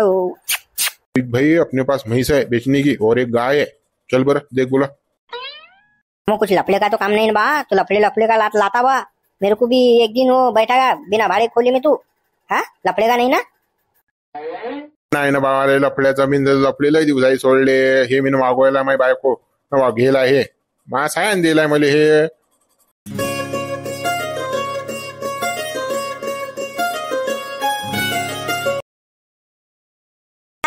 हो भाई अपने पास भैंस है बेचने की और एक गाय है चल बर देख बोला मग कुछ लपड़े का तो काम नहीं बा तो लफडे लपड़े का लात लाता बा मेरे को भी एक दिन वो हो, बैठा बिना भाड़े खोली में तू हाँ लफडे का नाही ना नाही ना बाबा रे जमीन मी लपलेला दिवस आई सोडले हे मी मागवायला माय बायको घेला हे मा सायन दिलाय मला हे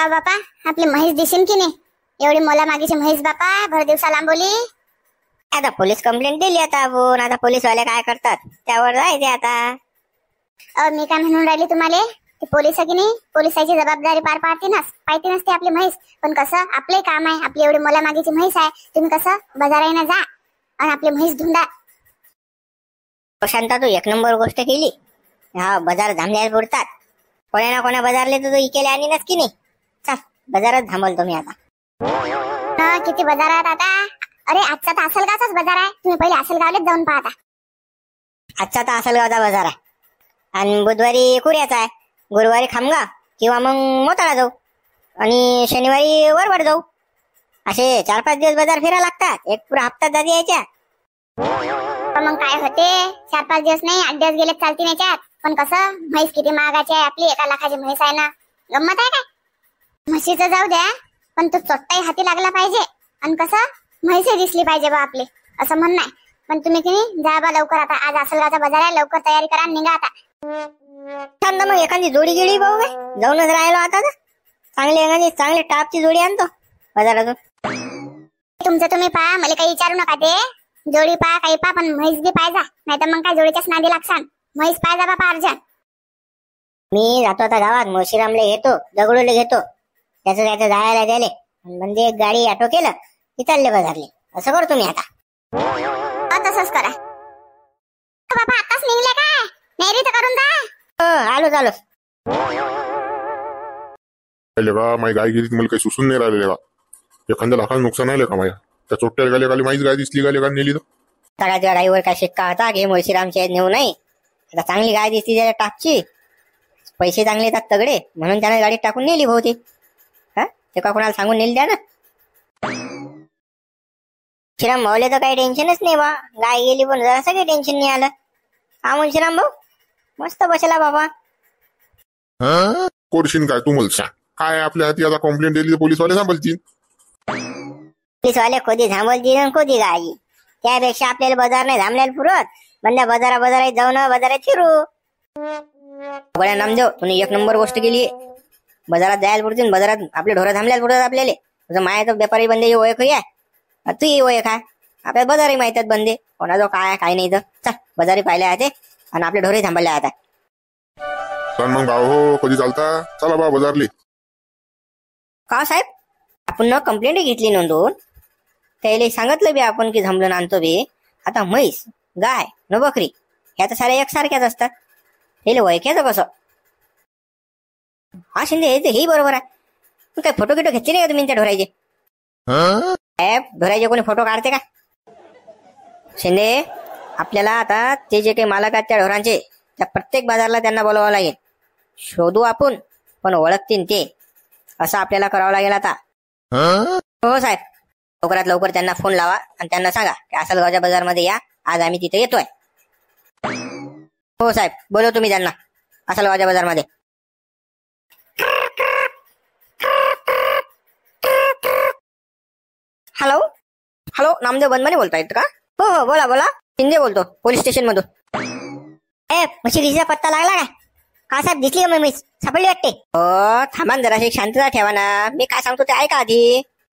बाबा बापा आपली म्हैस दिसेन की नाही एवढी मला मागीची म्हैस बापा भर दिवसा लांबवली आता पोलीस कंप्लेंट दिली आता आपण आता वाले काय करतात त्यावर जायचे आता अ मी काय म्हणून राहिली तुम्हाला ते पोलिस की नाही पोलिसाची जबाबदारी पार पाडते ना पाहिजे नसते आपली म्हैस पण कसं आपले काम आहे आपली एवढी मला मागेची म्हैस आहे तुम्ही कसं बाजारा जा आणि आपली म्हैस धुंदा प्रशांता तू एक नंबर गोष्ट केली हा बाजार धामल्यास बुडतात कोणा ना कोणा बाजारले तर तू इकेले आणि की नाही चल बाजारात थांबवल तुम्ही आता हा किती आहे आता अरे आजचा तर असलगावचाच बाजार आहे तुम्ही पहिले असलगावलेच जाऊन पाहता आजचा तर असलगावचा बाजार आहे आणि बुधवारी कुर्याचा आहे गुरुवारी खामगाव किंवा मग मोताळा जाऊ आणि शनिवारी वरवड जाऊ असे चार पाच दिवस बाजार फिरा लागतात एक पुरा हप्ता जाती यायच्या मग काय होते चार पाच दिवस नाही आठ दिवस गेले चालतील याच्यात पण कसं म्हैस किती महागाची आहे आपली एका लाखाची म्हैस आहे ना गंमत आहे काय म्हशीचं जाऊ द्या पण तो चोट्टाही हाती लागला पाहिजे आणि कसं म्हैसे दिसली पाहिजे बा आपली असं म्हणणं आहे पण तुम्ही नाही जा बा लवकर आता आज असलगाचा बाजार आहे लवकर तयारी करा निघा आता छान मग एखादी जोडी गिडी भाऊ काय जाऊनच राहिलो आता ना चांगली एखादी चांगली टापची जोडी आणतो बाजारातून तुमचं तुम्ही पहा मला काही विचारू नका ते जोडी पहा काही पहा पण म्हैस बी पाहिजा नाही नाहीतर मग काय जोडीच्याच नादी लागसान म्हैस पाहिजा बापा अर्जन मी जातो आता गावात मोशीरामले घेतो दगडूले घेतो त्याचं त्याचं जायला गेले म्हणजे गाडी ऑटो केलं की चालले बाजारले असं करतो तुम्ही आता तसंच करा बाबा आताच निघले काय नाही करून जा हो, आलो आलो माझी गाय गेली मला काही सुसून नाही राहिले बा एखाद्या लाखाचं नुकसान आलं का माझ्या त्या चोट्ट्याला गाले गाली माहीत गाय दिसली गाले गाली नेली तर तळाच्या गाडीवर काय शिक्का होता घे मुळशीरामच्या नेऊ नाही आता चांगली गाय दिसली त्याच्या टाकची पैसे चांगले येतात तगडे म्हणून त्याने गाडीत टाकून नेली भाऊ ती ते का कोणाला सांगून नेल द्या ना श्रीराम भाऊले तर काही टेन्शनच नाही बा गाय गेली पण जरा काही टेन्शन नाही आलं हा म्हण श्रीराम भाऊ मस्त बसला बाबा कोरशीन काय तू मला काय आपल्या हाती आता कंप्लेंट दिली पोलीसवाले सांभाळतील पोलीसवाले कधी थांबवतील आणि कधी गाई त्यापेक्षा आपल्याला बाजार नाही थांबल्याला पुरत बंद्या बाजारा बाजारात जाऊन बाजारात फिरू बघा नामदेव तुम्ही एक नंबर गोष्ट केली बाजारात जायला पुढतील बाजारात आपले ढोरं थांबल्यात पुढे आपल्याला तुझं व्यापारी बंदे ओळख या तू ही ओळख आहे आपल्या बाजारही माहित आहेत बंदे कोणाचं काय काय नाही तर चल बाजारी पाहिले आहे आणि आपले ढोरे थांबले आता चल मग भाऊ हो कधी चालता चला बा बाजारली का हो साहेब आपण ना कंप्लेंट घेतली नोंदवून त्याला सांगितलं बी आपण की जमलं आणतो बी आता म्हैस गाय न बकरी ह्या तर साऱ्या एकसारख्याच असतात हे ओळख्याचं कसं हा शिंदे हे बरोबर आहे काय फोटो किटो घेतले नाही तुम्ही त्या ढोरायचे ढोरायचे कोणी फोटो काढते का शिंदे आपल्याला आता ते जे काही मालक आहेत त्या ढोरांचे त्या प्रत्येक बाजारला त्यांना बोलावं लागेल शोधू आपण पण ओळखतील ते असं आपल्याला करावं लागेल आता हो साहेब लवकरात लवकर त्यांना फोन लावा आणि त्यांना सांगा की बाजार बाजारमध्ये या आज आम्ही तिथे येतोय हो साहेब बोलव तुम्ही त्यांना बाजार बाजारमध्ये हॅलो हॅलो नामदेव बोलत बोलतायत का हो हो बोला बोला शिंदे बोलतो पोलीस स्टेशन मधून ए पत्ता लागला का का साहेब दिसली का सापडली वाटते हो थांबा जराशी शांतता ठेवा ना मी काय सांगतो ते ऐका आधी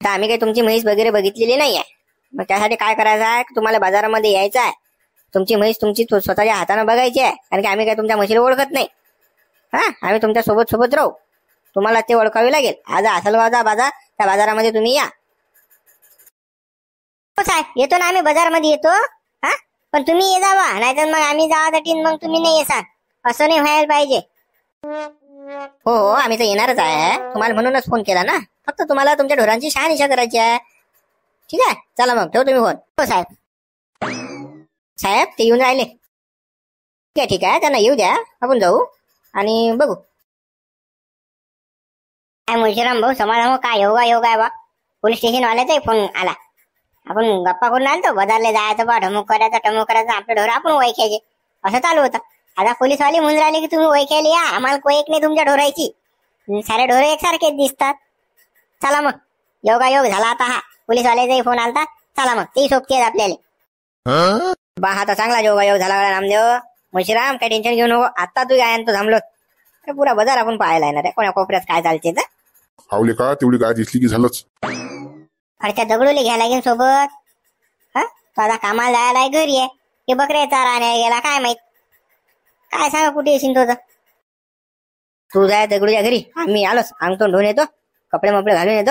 तर आम्ही काही तुमची म्हैस वगैरे बघितलेली नाही आहे मग त्यासाठी काय करायचं आहे तुम्हाला बाजारामध्ये यायचं आहे तुमची म्हैस तुमची स्वतःच्या हाताने बघायची आहे कारण की आम्ही काय तुमच्या म्हशीला ओळखत नाही हा आम्ही तुमच्या सोबत सोबत राहू तुम्हाला ते ओळखावे लागेल आज असल वाजा बाजार त्या बाजारामध्ये तुम्ही या मोकच आहे येतो ना आम्ही बाजारमध्ये येतो हा पण तुम्ही ये जावा नाहीतर मग आम्ही जावासाठी मग तुम्ही नाही येसाल असं नाही व्हायला पाहिजे हो हो आम्ही तर येणारच आहे तुम्हाला म्हणूनच फोन केला ना फक्त तुम्हाला तुमच्या ढोरांची शहानिशा करायची आहे ठीक आहे चला मग ठेव तुम्ही फोन हो साहेब साहेब ते येऊन राहिले ठीक आहे ठीक आहे त्यांना येऊ द्या आपण जाऊ आणि बघू काय मुळशीराम भाऊ समाधान काय योगा योगा आहे बा पोलीस स्टेशन फोन आला आपण गप्पा करून आणतो बदलले जायचं बा ढमुक करायचं टमुक करायचं आपले ढोर आपण ओळखायचे असं चालू होतं आता पोलीसवाले म्हणून राहिले की तुम्ही ओळखायला या आम्हाला कोयक नाही तुमच्या ढोरायची सारे एक एकसारखेच दिसतात चला मग योग झाला आता हा पोलीसवाल्याचाही फोन आलता चला मग ती सोबती आहेत आपल्याला बा हा तर चांगला योग झाला रामदेव मुशीराम काय टेन्शन घेऊ नको आता तू गायन तो थांबलो पुरा बाजार आपण पाहायला येणार आहे कोणा कोपऱ्यात काय चालते तर का तेवढी काय दिसली की झालंच अरे त्या घ्यायला गेल सोबत हा कामाला जायला घरी आहे हे बकरे चारा आणायला गेला काय माहित काय सांगा कुठे येशील तुझं तू जाय दगडूच्या घरी आम्ही आलोच अंगठून ढोन येतो कपडे मपडे घालून येतो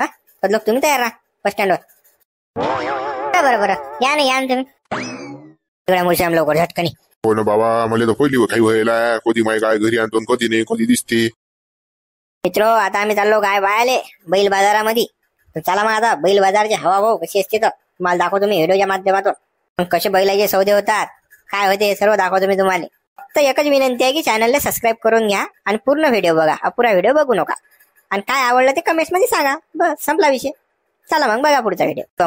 हा बदलोक तुम्ही तयार राहा बस स्टँडवर बरोबर बरं या ना या ना तुम्ही सगळ्या लवकर झटकनी हो ना बाबा मला तर काही व्हायला कधी माय काय घरी आणतो कधी नाही कधी दिसते मित्र आता आम्ही चाललो काय बायाले बैल बाजारामध्ये चला मग आता बैल बाजारची हवा भाऊ कशी असते तर तुम्हाला दाखवतो मी व्हिडिओच्या माध्यमातून कसे बैलाचे सौदे होतात काय होते हे सर्व दाखवतो मी तुम्हाला तर एकच विनंती आहे की चॅनलला सबस्क्राईब करून घ्या आणि पूर्ण व्हिडिओ बघा अपुरा व्हिडिओ बघू नका आणि काय आवडलं ते कमेंट्स मध्ये सांगा बस संपला विषय चला मग बघा पुढचा व्हिडिओ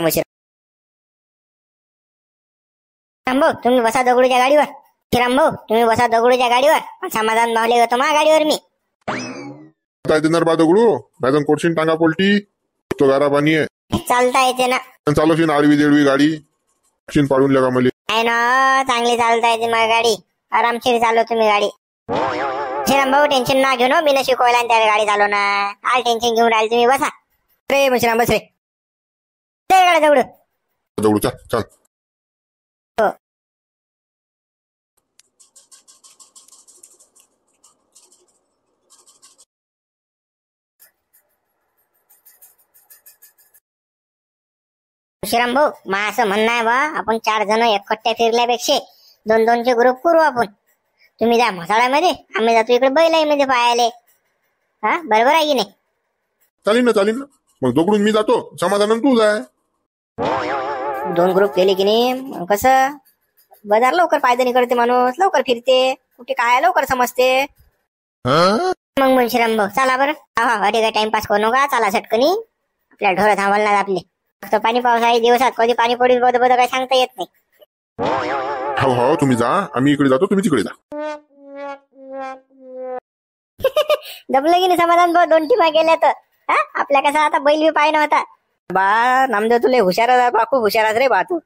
भाऊ तुम्ही बसा दगडूच्या गाडीवर रामभाऊ तुम्ही बसा दगडूच्या गाडीवर समाधान भावले होतो मा गाडीवर मी काय देणार बा दगडू नाही कोडशीन टांगा पोलटी तो गारा पाणी आहे चालता येते ना चालवशील आडवी देडवी गाडी शिन पाडून लगा मले आहे ना चांगली चालता येते माझी गाडी आरामशीर चालव तुम्ही गाडी श्रीराम भाऊ टेन्शन ना घेऊ हो, मी बिना शिकवायला आणि गाडी चालव ना आल टेन्शन घेऊन राहिले तुम्ही बसा रे मुश्राम बस रे गाडी जवळ जवळू चल चल श्रीराम भाऊ मग असं म्हणणं आहे बा आपण चार जण एकट्या फिरल्यापेक्षा दोन दोनचे ग्रुप करू आपण तुम्ही जा म्हसाळ्यामध्ये आम्ही जातो इकडे मध्ये पाहायला हा बरोबर आहे की नाही चालीन ना चालीन ना मग दोघडून मी जातो समाधान तू जाय दोन ग्रुप केले की नाही मग कसं बाजार लवकर पायदळी करते माणूस लवकर फिरते कुठे काय लवकर समजते मग मुळशीराम भाऊ चला बरं हा हा अरे काय टाइमपास करू नका चला सटकनी आपल्या ढोर ना आपले फक्त पाणी पावसाळी दिवसात कधी पाणी पडेल बोध बोध काही सांगता येत नाही हो हो तुम्ही जा आम्ही इकडे जातो तुम्ही तिकडे जा जमलं गेले समाधान भाऊ दोन टीमा गेल्या तर आपल्या कसा आता बैल बी पाय नव्हता बा नामदेव तुले हुशार बा खूप हुशार आहे रे बा तू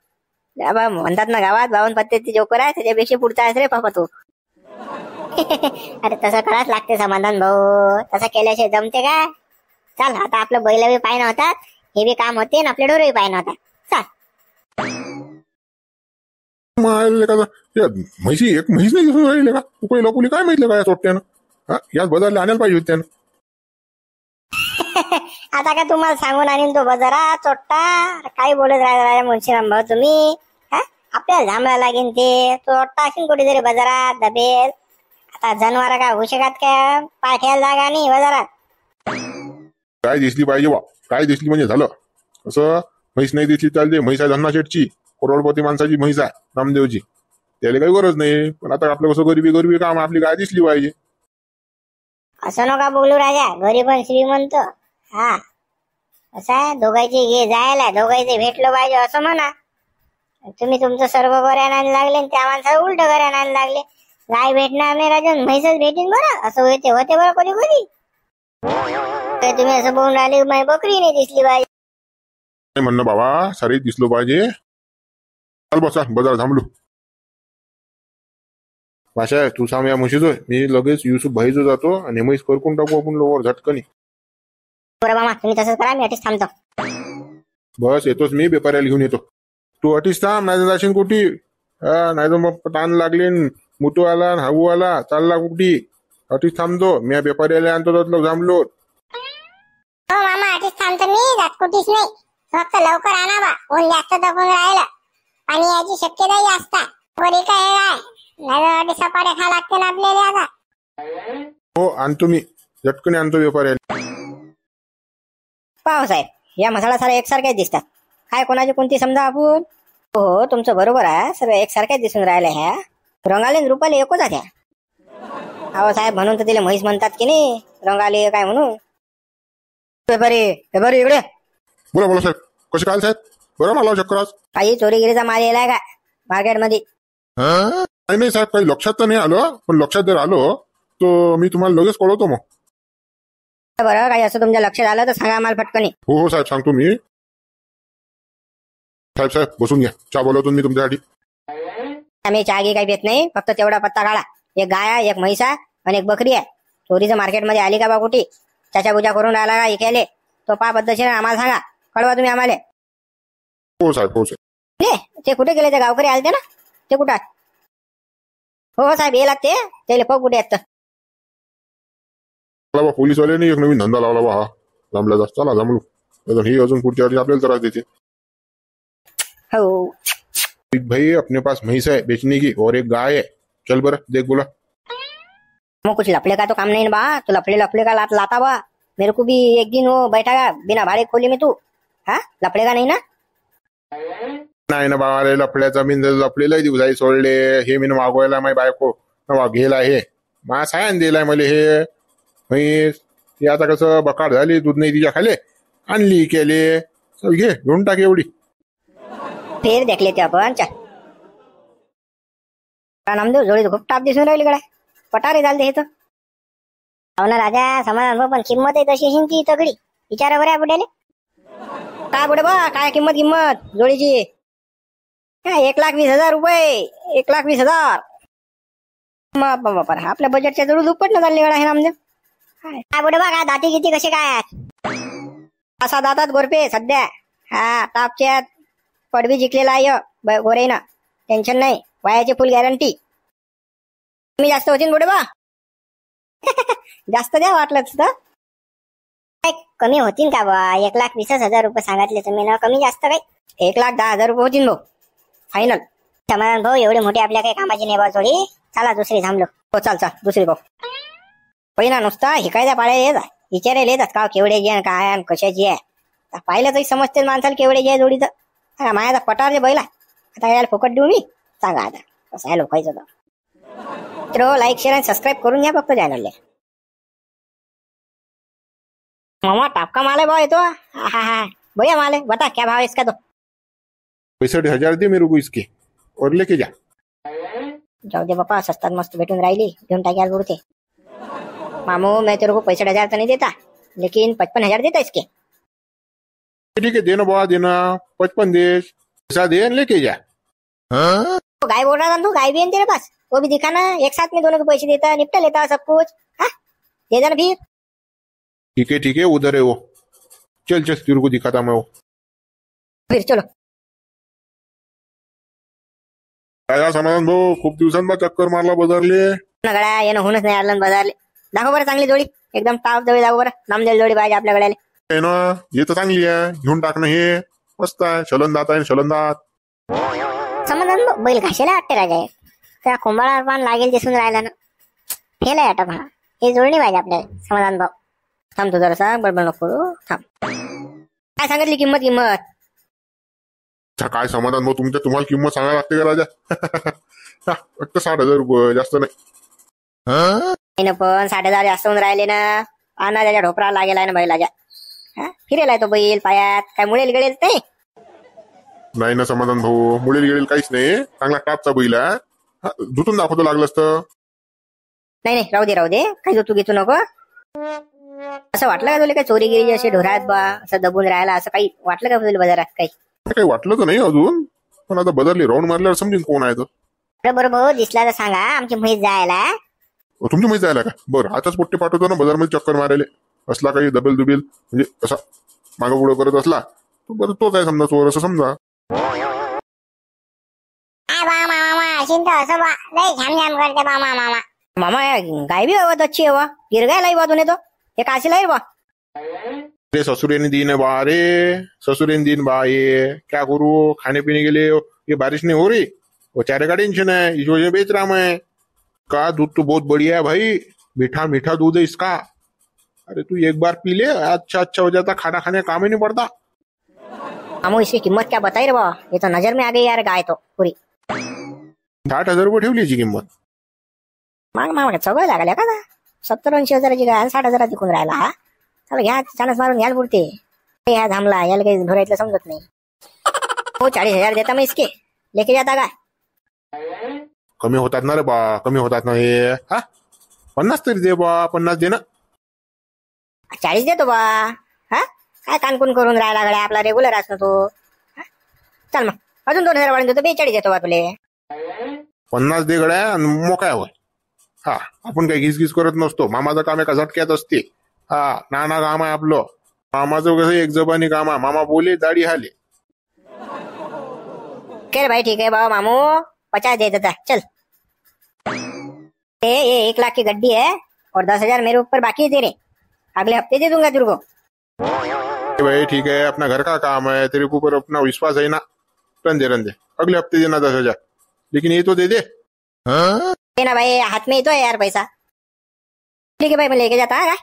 बा म्हणतात ना गावात बावन पत्त्याची जोकर आहे त्याच्यापेक्षा पुढचा आहेस रे पापा तू अरे तसं करावंच लागते समाधान भाऊ तसं केल्याशिवाय जमते का चाल आता आपलं बैल बी पाय नव्हता हे बी काम होते ना आपल्या डोरही पाय नव्हता मारले म्हशी एक म्हैस नाही दिसून राहिले का उकळी लोकुली काय माहितलं का या सोट्यानं याच आणायला पाहिजे होत्यानं आता का तुम्हाला सांगून आणीन तो बजारा चोट्टा काही बोलत राहिला मुन्शीराम भाऊ तुम्ही हा? आपल्याला जांभळा लागेल ते चोट्टा असेल कुठेतरी बाजारात दबेल आता जनावर का घुशकात का पाठ्याला जागा नाही बाजारात काय दिसली पाहिजे बा काय दिसली म्हणजे झालं असं म्हैस नाही दिसली चालते म्हैस आहे धन्नाशेठची करोडपती माणसाची म्हैस आहे नामदेवची त्याला काही गरज नाही पण आता आपलं कसं गरिबी गरिबी काम आपली काय दिसली पाहिजे असं नका बोलू राजा गरीब पण श्रीमंत हा असं आहे दोघांचे हे जायला दोघांचे भेटलं पाहिजे असं म्हणा तुम्ही तुमचं सर्व बऱ्या नाही लागले त्या माणसाला उलट घऱ्या नाही लागले गाय भेटणार नाही राजन म्हैसच भेटीन बरं असं होते होते बरं कधी कधी काय तुम्ही असं बोलून राहिले बकरी नाही दिसली पाहिजे नाही म्हणणं बाबा सारी दिसलो पाहिजे चाल बसा बाजार थांबलो भाषा तू सांग या म्हशीचो मी लगेच युसुफ जो जातो आणि म्हैस करकून टाकू आपण लोवर झटकनी मामा तुम्ही तसंच करा मी थांबतो बस येतोच मी बेपाऱ्याला घेऊन येतो तू अटीच थांब नाही जाशील कुठे नाही तर मग तान लागले मुतू आला हाऊ आला चालला कुठी अटीच थांबतो मी या बेपाऱ्याला आणतो थांबलो हो मामा आधीच थांबतो मी जात कुठेच नाही फक्त लवकर आणा बा ऊन जास्त दबून राहिलं पाणी याची शक्यताही जास्त बरी काय नाही सपाटे खा लागते ना आपल्याला आता हो आणतो मी झटकून आणतो व्यापाऱ्याला पाव साहेब या मसाला सारे एकसारख्याच दिसतात काय कोणाची कोणती समजा आपण हो, हो तुमचं बरोबर आहे सर्व एकसारख्याच दिसून राहिले ह्या रंगाली रुपाले रुपाली एकच आहेत ह्या अहो साहेब म्हणून तर तिला म्हैस म्हणतात की नाही रंगाले काय म्हणून पेपरे पेपर इकडे बोला बोला साहेब कसे काय साहेब बरं मला चक्कर काही चोरी माल येलाय का मार्केट मध्ये हा? नाही साहेब काही लक्षात तर नाही आलो पण लक्षात जर आलो तर मी तुम्हाला लगेच कळवतो मग बरं काही असं तुमच्या लक्षात आलं तर सांगा माल पटकन हो हो साहेब सांगतो मी साहेब साहेब बसून घ्या चहा बोलवतो मी तुमच्यासाठी आम्ही चहा काही पेत नाही फक्त तेवढा पत्ता काढा एक गाय एक म्हैसा आणि एक बकरी आहे चोरीचं मार्केटमध्ये आली का बा कुठे त्याच्या पूजा करून राहिला का इकेले तो पा आम्हाला सांगा कळवा तुम्ही आम्हाला हो साहेब ते कुठे गेले ते गावकरी आले ना ते कुठं हो हो साहेब येला ते त्याला पाहू कुठे आहेत पोलीस वाले एक नवीन धंदा लावला बा हा जास्त चला जमलो अजून हे अजून पुढच्या वर्षी आपल्याला त्रास देते हो भाई अपने पास म्हैस आहे बेचने की और एक गाय है चल बरं देख बोला मग कुछ लफड़े का तो काम नहीं बा तो लफड़े लफड़े का लात लाता बा मेरे को भी एक दिन हो बैठा बिना भाड़े खोली में तू हा लफड़े का नाही ना नाही ना बाबा रे लफड्याचा मी लय दिवसाई सोडले हे मी मागवायला माझी बायको घेला हे मा सायन दिलाय मला हे मी आता कसं बकार झाली दूध नाही तिच्या खाले आणली केले घे घेऊन टाक एवढी फेर देखले ते आपण चल जोडी खूप टाप दिसून राहिली कडे पटारे झालं हे हो ना राजा समान पण किंमत आहे तशी हिंची तगडी विचारा बरं बुड्याने काय बुडे बा काय किंमत किंमत जोडीची एक लाख वीस हजार रुपये एक लाख वीस हजार आपल्या बजेटच्या जरूर दुप्पट ना चालली वेळा आहे आमच्या काय बुडे बा काय दाती किती कसे काय असा दातात गोरपे सध्या हा तापच्यात पडवी जिंकलेला आहे ना टेन्शन नाही वायाचे फुल गॅरंटी मी जास्त होतीन बुडे बा जास्त द्या वाटलं तुझं कमी होतीन का बा एक लाख वीसच हजार रुपये सांगितले तुम्ही ना कमी जास्त काही एक लाख दहा हजार रुपये होतील भाऊ फायनल समाधान भाऊ एवढे मोठे आपल्या काही कामाची नाही बा जोडी चला दुसरी थांबलो हो चाल चाल दुसरी भाऊ पहिला नुसता हिकायचा पाळायला येत विचारायला येतात का केवढे जे काय कशाची आहे पाहिलं तरी समजते माणसाला केवढे जे जोडी तर माझ्या पटार जे बैला आता यायला फुकट देऊ मी सांगा आता कसं आहे लोकायचं मित्र लाईक शेअर आणि सबस्क्राईब करून घ्या फक्त ले मामा टापका माल है भाव ये तो हाँ हाँ भैया माल है बता क्या भाव है इसका तो पैंसठ हजार दे मेरे को इसके और लेके जा जाओ दे पापा सस्ता मस्त भेटून राहिली घेऊन टाइगर बोलते बुडते मामू मैं तेरे को पैंसठ हजार तो नहीं देता लेकिन पचपन हजार देता इसके ठीक है देना बाबा देना पचपन दे पैसा दे लेके जा हाँ? तो गाय बोल रहा था तू गाय भी है तेरे पास वो भी ना एक साथ में दोनों को पैसे देता निपटा लेता सब कुछ दे देना भी ठीक है ठीक है उधर है वो चल चल तेरे को दिखाता मैं वो फिर चलो समाधान भाऊ खूप दिवसांना चक्कर मारला बदलले गड्या यानं होऊनच नाही आलं बदलले दाखव बरं चांगली जोडी एकदम टाप जवळ दाखव बरं नामदेल जोडी पाहिजे आपल्या हे ना हे तर चांगली आहे घेऊन टाकणं हे मस्त आहे शलंदात आहे शलंदात समाधान भाऊ बैल घाशेला वाटते राजा आहे त्या कोंबाळावर पान लागेल दिसून राहिला ना फेल आहे आटोपा हे जुळणी पाहिजे आपल्याला समाधान भाऊ थांब तू सांग बडबड नको करू थांब काय सांगितली किंमत किंमत काय समाधान भाऊ तुमच्या तुम्हाला किंमत सांगायला लागते का राजा फक्त साठ हजार रुपये जास्त नाही पण साठ हजार जास्त होऊन राहिले ना आणा त्याच्या ढोपरा लागेल ना बैलाच्या फिरेलाय तो बैल पायात काय मुळेल गळेल ते नाही ना समाधान भाऊ मुळेल गळेल काहीच नाही चांगला कापचा बैल धुतून दाखवतो लागलं असत नाही नाही राहू दे राहू दे काही तू घेतो नको असं वाटलं का तुला काही चोरी गिरी असे ढोरात बा असं दबून राहायला असं काही वाटलं का तुला बाजारात काही काही वाटलं नाही अजून पण आता बदलली राऊंड मारल्यावर समजून कोण आहे तर बरं दिसला तर सांगा आमची म्हैस जायला तुमची म्हैस जायला का बरं आताच पोट्टे पाठवतो ना बाजारमध्ये चक्कर मारायला असला काही दबेल दुबेल म्हणजे असा मागं पुढं करत असला बरं तो काय समजा चोर असं समजा मशीन तो असो बा नहीं झाम झाम करते बा मामा मामा मामा गाय भी बहुत अच्छी है वाह गिर गए लाई बा तूने तो ये काशी लाई बा अरे ने दिन बा ससुर ने दिन बा ये क्या करू खाने पीने के लिए ये बारिश नहीं हो रही वो चारे का टेंशन है इस वजह बेच रहा मैं का दूध तो बहुत बढ़िया है भाई मीठा मीठा दूध है इसका अरे तू एक बार पी ले अच्छा अच्छा हो जाता खाना खाने काम ही नहीं पड़ता हम इसकी कीमत क्या बताई रे ये तो नजर में आ गई यार गाय तो पूरी दहा हजार रुपये ठेवली याची किंमत मग माग चौघ लागल्या का सत्तर ऐंशी हजाराची काय साठ हजारात विकून राहिला हा चल घ्या चाणस मारून घ्याल पुरते ह्या थांबला याला काही भरायला समजत नाही हो चाळीस हजार देता मग इसके लेके जाता काय कमी होतात ना रे बा कमी होतात ना हे हा पन्नास तरी दे बा पन्नास दे ना चाळीस देतो बा हा काय कानकुन करून राहिला आपला रेग्युलर असतो तो चल मग अजून दोन हजार वाढून देतो बेचाळीस देतो बा तुले पन्नास देगड्या मोकळ्यावर हा आपण काही घिसघिस करत नसतो मामाचं काम एका झटक्यात असते हा नाना काम आहे आपलं मामाचं कसं एक जबानी काम आहे मामा बोले दाढी हाले चल भाई ठीक है बाबा मामू पचास दे देता चल ए, ये एक लाख की गड्डी है और दस हजार मेरे ऊपर बाकी दे रहे अगले हफ्ते दे दूंगा तुरको भाई ठीक है अपना घर का काम है तेरे ऊपर अपना विश्वास है ना रंजे रंजे अगले हफ्ते देना दस हजार लेकिन ये तो दे दे हाँ? ना भाई हाथ में ही तो है यार पैसा ठीक है भाई मैं लेके जाता है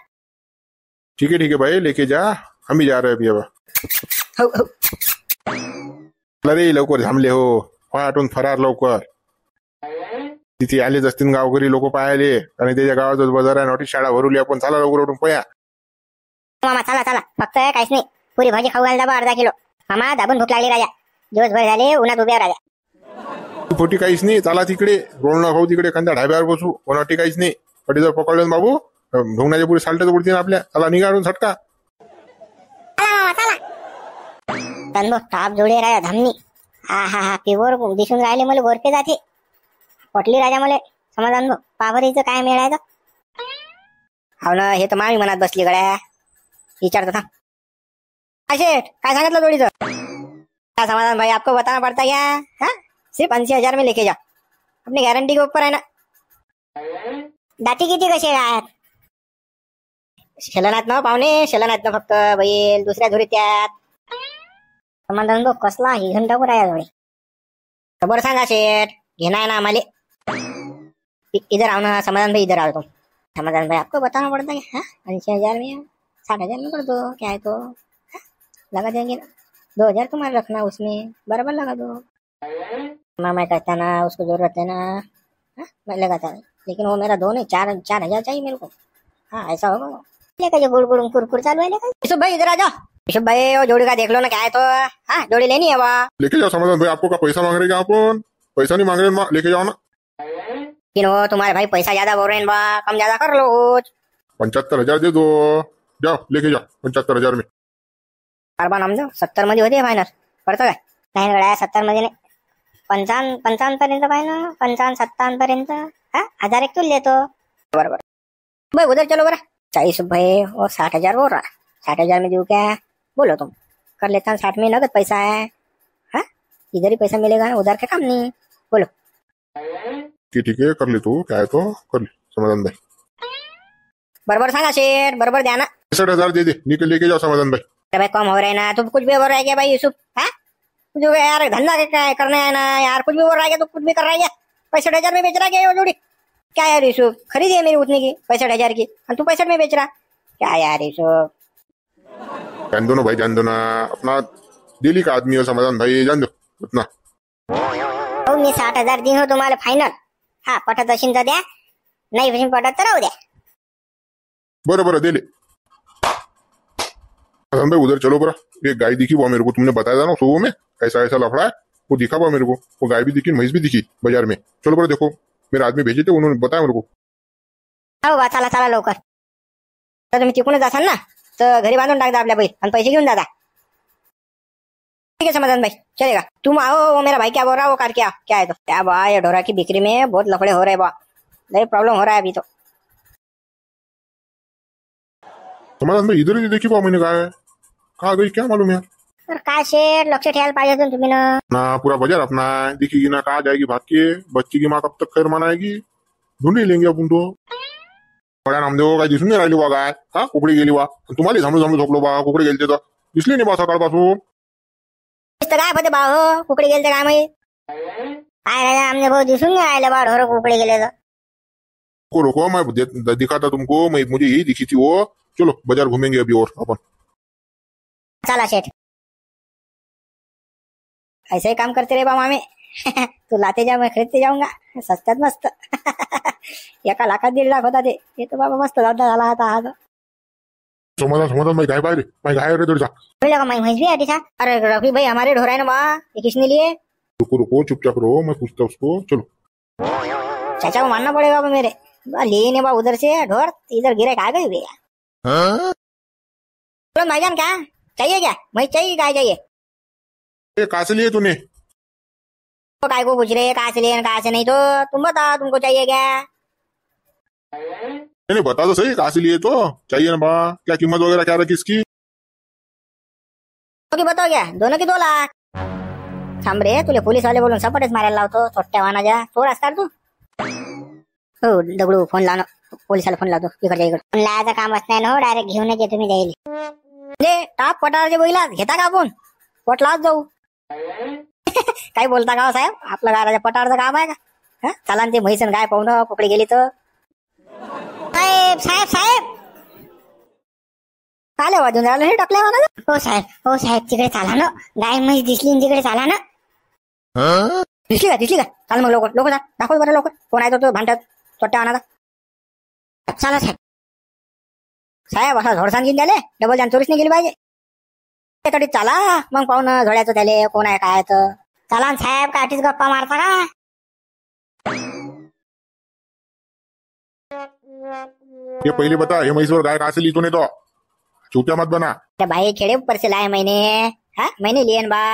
ठीक है ठीक है भाई लेके जा हम ही जा रहे अभी अब अरे हो, हो। लवकर थांबले हो आटून फरार लवकर तिथे आले जस्तीन गावकरी लोक पाहिले आणि त्याच्या गावातच बाजार आहे नोटीस शाळा भरवली आपण चला लवकर उठून पया हो, मामा चला चला फक्त काहीच नाही पुरी भाजी खाऊ घाल अर्धा किलो मामा दाबून भूक लागली राजा दिवसभर झाले उन्हात उभ्या राजा तू फोटी काहीच नाही चला तिकडे रोड भाऊ तिकडे एखाद्या ढाब्यावर बसू कोणा काहीच नाही पटी जर पकडलं बाबू ढोंगणाच्या पुढे साल्ट पुढे आपल्या चला निघाडून सटका टाप जोडे राजा धामनी हा हा हा पिवर दिसून राहिले मला गोरपे जाते पटली राजा मला समाधान अनुभव पावरीचं काय मिळायचं हो ना हे तर मामी मनात बसली गड्या विचारतो ना अशे काय सांगितलं जोडीचं काय समाधान भाई आपको बताना पडता क्या हा सिर्फ ऐसी हजार में लेके जा अपनी गारंटी के ऊपर है ना दाती किती कसे यार शलनात ना हो पाहुणे शलनात ना फक्त बैल दुसऱ्या धुरी त्यात समाधान भाऊ कसला ही घंटा कुठे आहे खबर सांगा शेठ घेणार ना आम्हाला इधर आओ ना समाधान भाई इधर आओ तुम समाधान भाई आपको बताना पड़ता है हाँ ऐंशी हजार में साठ हजार में कर दो क्या है तो लगा देंगे ना दो हजार तुम्हारा रखना उसमें बराबर लगा दो मैं मैं कहता ना उसको जरूरत है ना हा? मैं लगाता नहीं लेकिन वो मेरा दो नहीं चार चार हजार चाहिए मेरे को हाँ ऐसा होगा वो लेकर जो गुड़ गुड़ कुरकुर चालू है लेकर भाई इधर आ जाओ ऋषभ भाई वो जोड़ी का देख लो ना क्या है तो हाँ जोड़ी लेनी है वहाँ लेके जाओ समाधान भाई आपको का पैसा मांग रहे क्या अपन पैसा नहीं मांग रहे लेके जाओ ना लेकिन वो तुम्हारे भाई पैसा ज्यादा बोल रहे हैं बा कम ज्यादा कर लो कुछ पंचहत्तर हजार दे दो जाओ लेके जाओ पंचहत्तर हजार में अरबा नाम जाओ सत्तर मजे होते भाई ना पड़ता है नहीं गड़ा सत्तर मजे नहीं पंचावन्न पंचावन्न पर्यंत पाहिजे ना पंचावन्न सत्तावन्न पर्यंत हजार एक किलो देतो बरोबर भाई उधर चलो बरा चालीस रुपये और साठ हजार बोल रहा साठ हजार में दू क्या बोलो तुम कर लेता हूँ साठ में नगद पैसा है हाँ इधर ही पैसा मिलेगा उधर का काम नहीं बोलो ठीक है कर ले तू क्या है तो कर ले समाधान भाई बरोबर सांगा शेर बरोबर द्या ना पैंसठ हजार दे दे निकल लेके जाओ समाधान भाई कम हो रहे ना तुम कुछ भी हो रहा है क्या भाई यूसुफ है जो यार धंधा क्या करने है ना यार कुछ भी बोल रहा है तो कुछ भी कर रहा है पैसठ हजार में बेच रहा क्या जोड़ी क्या यार ऋषु खरीदी है मेरी उतने की पैसठ हजार की और तू पैसठ में बेच रहा क्या यार ऋषु जान दो ना भाई जान दो ना अपना दिल्ली का आदमी हो समाधान भाई जान दो उतना हो तो मी साठ हजार दी हाँ, तो हो तुम्हारे फाइनल हाँ पटा असेल तर द्या नाही पटत तर राहू द्या बरं बरं दिले हसन भाई उधर चलो बरा एक गाय दिखी वो मेरे को तुमने बताया था ना सुबह में ऐसा ऐसा लफड़ा है वो दिखा हुआ मेरे को वो गाय भी दिखी महेश भी दिखी बाजार में चलो बरा देखो मेरे आदमी भेजे थे उन्होंने बताया मेरे को चला चला तो ना तो घरी बांधून टाकता आपल्या आणि पैसे घेऊन जाता ठीक है समाधान भाई चलेगा तुम आओ वो मेरा भाई क्या बोल रहा वो कार क्या क्या है तो क्या ढोरा की बिक्री में बहुत लफड़े हो रहे बा नहीं प्रॉब्लम हो रहा है अभी तो समाधान भाई इधर ही देखी मैंने कहा है खा गई क्या मालूम यार ना पूरा अपना है ना कहा जाएगी भाग के बच्ची की माँ कब तक खैर मनाएगी ढूंढ लेंगे अब तो बड़ा नाम देगा दिसून नाही राहिली बा हाँ कुकड़ी गेली वा तुम्हाला जमलो जमलो झोपलो बा कुकड़ी गेलते तर दिसली नाही बा पास दिसतं गेलते गेले को मैं दिखाता तुमको मैं मुझे यही दिखी थी वो चलो बाजार घूमेंगे अभी और अपन चला शेठ ऐसे ही काम करते रे बा मामे तू लाते जा मैं खरीदते जाऊंगा सस्त्यात मस्त एका लाखात दीड लाख होता ते हे तो बाबा मस्त धंदा झाला होता हा तो. समाधान समाधान माहिती आहे बाहेर माहिती आहे रे तुझा बोल लगा मैं भैंस भी आती था अरे रफी भाई हमारे ढोराय ना बा ये किसने लिए रुको रुको चुपचाप रहो मैं पूछता उसको चलो चाचा को मानना पड़ेगा बा मेरे बा लेने बा उधर से ढोर इधर गिरे का गई भैया बोलो भाईजान क्या चाहिए क्या वही चाहिए काय चाहिए ए, कहा से लिए तूने तो काय को पूछ रहे कहा से लिए कहा से नहीं तो तुम बता तुमको चाहिए क्या नहीं बता तो सही कहा से लिए तो चाहिए ना बा क्या कीमत वगैरह क्या रखी इसकी तो बताओ क्या दोनों की दो लाख थम रहे तुले पुलिस वाले बोलो सब मारे लाओ तो छोटे वाना जा तो रास्ता तू हो दगडू फोन लाना पुलिस वाले फोन लावतो इकडच्या इकडे फोन था काम असणार ना डायरेक्ट घी होने के तुम्हें जाईल टाक टाप बैला घेता का आपण पटलाच जाऊ काय बोलता का साहेब आपलं गाराच्या पटारचं काम आहे का चाला ते म्हैसन गाय पाहुणं कुकडे गेली तर साहेब साहेब साहेब काल वाजून राहिलो हे टाकल्या मला हो साहेब हो साहेब तिकडे चाला ना गाय म्हैस दिसली तिकडे चाला ना दिसली का दिसली का चाल मग लोक लोक दाखव बरं लोक कोण आहे तो भांडत चोट्ट्या आणा चला साहेब साहेब असा झोड सांगीन त्याले डबल जान चोरीस नाही गेली पाहिजे त्याच्यासाठी चला मग पाहून झोड्याचं त्याले कोण आहे काय तर चला साहेब काठीच गप्पा मारता का हे पहिले बता हे मैसूर गाय का असेल इथून येतो चुप्या मत बना त्या बाई खेडे ऊपर से लाय महिने हा महिने लिहिन बा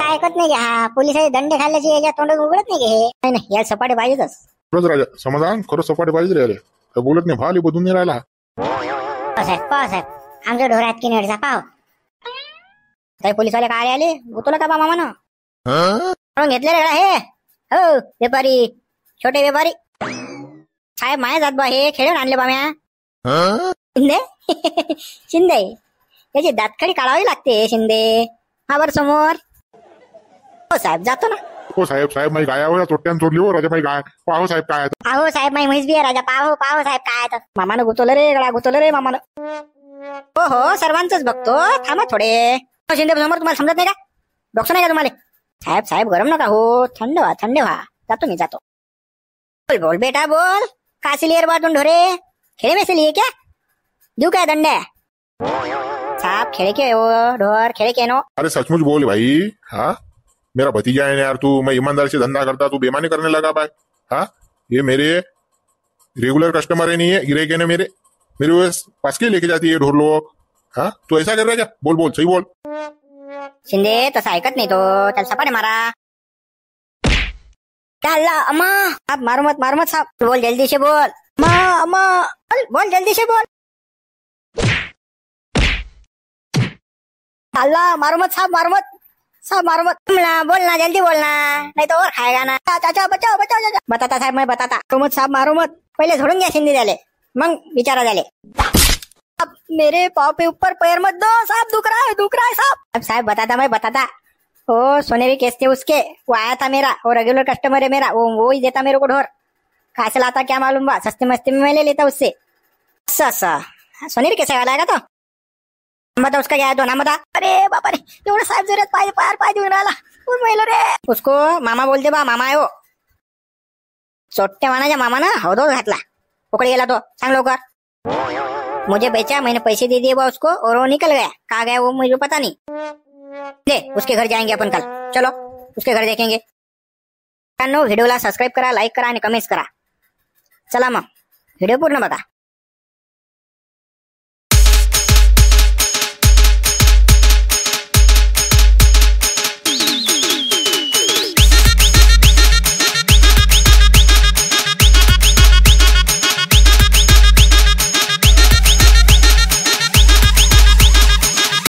काय ऐकत नाही हा पोलिस दंडे खाल्ल्याची याच्या तोंड उघडत नाही घे नाही नाही सपाटे पाहिजेतच खरंच राजा समाधान खरं सपाटे पाहिजे रे बोलत नाही भाले बदून नाही राहिला साहेब आमच्या ढोरात की पाव काही वाले काय आले गुतवलं का बा मामा म्हणून हे हो व्यापारी छोटे व्यापारी साहेब माया जात बा हे खेळून आणले बा म्या शिंदे शिंदे त्याची दातखडी काढावी लागते शिंदे हा बर समोर हो साहेब जातो ना हो साहेब साहेब माई गाय हो चोट्यान चोरली हो राजा माई गाय पाहू साहेब काय आहे पाहो साहेब माई म्हैस बी आहे राजा पाहू पाहू साहेब काय आता मामानं गुतवलं रे गळा गुतवलं रे मामानं हो हो सर्वांच बघतो थांबा थोडे हो, शिंदे समोर तुम्हाला समजत नाही का डॉक्टर नाही का तुम्हाला साहेब साहेब गरम नका हो थंड व्हा थंड व्हा जातो मी जातो बोल बोल बेटा बोल कासिली बाटून ढोरे खेळे में लिए क्या देऊ काय दंड साहेब खेळे के हो ढोर खेळे के नो अरे सचमुच बोल भाई हा मेरा भतीजा है यार तू मैं ईमानदारी से धंधा करता तू बेमानी करने लगा भाई हाँ ये मेरे रेगुलर कस्टमर है नहीं है गिरे के ने मेरे मेरे वो पास के लेके जाती है ढोर लोग हाँ तो ऐसा कर रहा क्या बोल बोल सही बोल शिंदे तो साइकत नहीं तो चल सपा ने मारा त्याला अम्मा आप मारो मत मारो मत साहब बोल जल्दी से बोल अम्मा अम्मा बोल बोल जल्दी से बोल अल्लाह मारो मत साहब मारो मत सब मारो मत बोलना बोलना जल्दी बोलना नहीं तो और खाएगा ना चाचा बचाओ बचाओ चाचा बताता साहब मैं बताता तो मत साहब मारो मत पहले छोड़ून गया सिंधी डाले मंग बिचारा जाले अब मेरे पाव पे ऊपर पैर मत दो साहब दुख रहा है दुख रहा है साहब अब साहब बताता मैं बताता ओ सोने भी केस थे उसके वो आया था मेरा वो रेगुलर कस्टमर है मेरा वो वो ही देता मेरे को ढोर कैसे लाता क्या मालूम बा सस्ते मस्ते में मैं ले लेता उससे अच्छा अच्छा सोने भी कैसे वाला तो मत उसका काय दोन बता अरे बापा रे एवढं साहेब जोरात पाय पार पाय देऊन राहिला कोण महिला रे उसको मामा बोलते बा मामा आहे हो चोट्टे मानाच्या मामानं हौदो घातला पकड गेला तो सांग लवकर मुझे बेचा मैंने पैसे दे दिए बा उसको और वो निकल गया कहा गया वो मुझे पता नहीं दे उसके घर जाएंगे अपन कल चलो उसके घर देखेंगे वीडियो ला सब्सक्राइब करा लाइक करा कमेंट्स करा चला मग व्हिडिओ पूर्ण बता